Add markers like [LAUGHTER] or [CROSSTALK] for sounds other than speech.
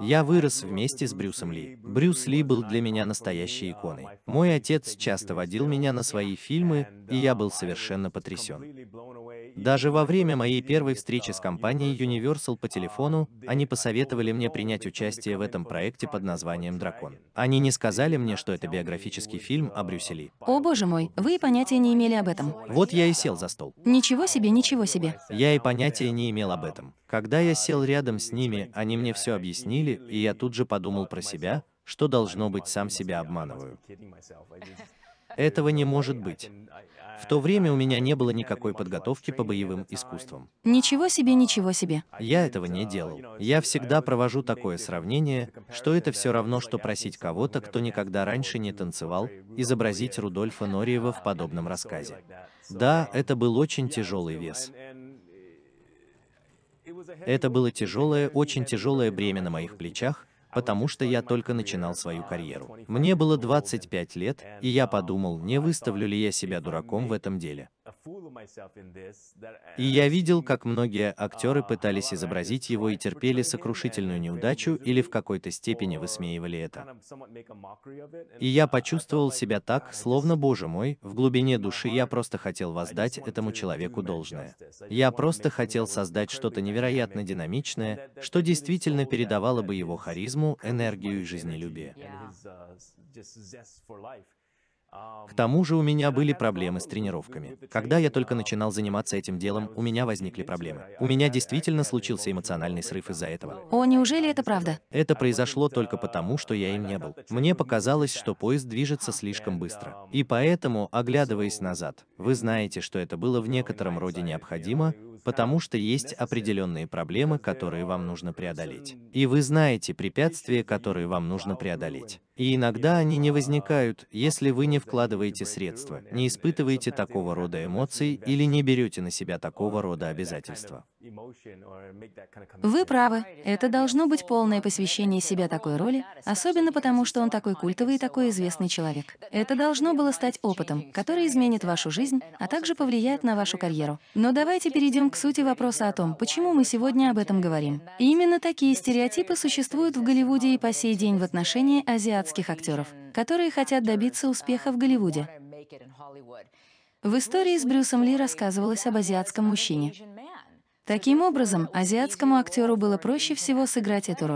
Я вырос вместе с Брюсом Ли. Брюс Ли был для меня настоящей иконой. Мой отец часто водил меня на свои фильмы, и я был совершенно потрясен. Даже во время моей первой встречи с компанией Universal по телефону, они посоветовали мне принять участие в этом проекте под названием «Дракон». Они не сказали мне, что это биографический фильм о Брюсе Ли. О боже мой, вы и понятия не имели об этом. Вот я и сел за стол. Ничего себе, ничего себе. Я и понятия не имел об этом. Когда я сел рядом с ними, они мне все объяснили, и я тут же подумал про себя, что должно быть сам себя обманываю. [LAUGHS] Этого не может быть. В то время у меня не было никакой подготовки по боевым искусствам. Ничего себе, ничего себе. Я этого не делал. Я всегда провожу такое сравнение, что это все равно, что просить кого-то, кто никогда раньше не танцевал, изобразить Рудольфа Нориева в подобном рассказе. Да, это был очень тяжелый вес. Это было тяжелое, очень тяжелое бремя на моих плечах, потому что я только начинал свою карьеру. Мне было 25 лет, и я подумал, не выставлю ли я себя дураком в этом деле. И uh, я видел, как многие uh, актеры пытались изобразить его и терпели сокрушительную неудачу или в какой-то степени высмеивали это. И я почувствовал себя так, словно, боже мой, в глубине души я просто хотел воздать этому человеку должное. Я просто хотел создать что-то невероятно динамичное, что действительно передавало бы его харизму, энергию и жизнелюбие. Uh, к тому же у меня были проблемы с тренировками. Когда я только начинал заниматься этим делом, у меня возникли проблемы. У меня действительно случился эмоциональный срыв из-за этого. О, неужели это правда? Это произошло только потому, что я им не был. Мне показалось, что поезд движется слишком быстро. И поэтому, оглядываясь назад, вы знаете, что это было в некотором роде необходимо, потому что есть определенные проблемы, которые вам нужно преодолеть. И вы знаете препятствия, которые вам нужно преодолеть. И иногда они не возникают, если вы не вкладываете средства, не испытываете такого рода эмоций или не берете на себя такого рода обязательства. Вы правы, это должно быть полное посвящение себя такой роли, особенно потому, что он такой культовый и такой известный человек. Это должно было стать опытом, который изменит вашу жизнь, а также повлияет на вашу карьеру. Но давайте перейдем к сути вопроса о том, почему мы сегодня об этом говорим. именно такие стереотипы существуют в Голливуде и по сей день в отношении азиатских актеров, которые хотят добиться успеха в Голливуде. В истории с Брюсом Ли рассказывалось об азиатском мужчине, Таким образом, азиатскому актеру было проще всего сыграть эту роль.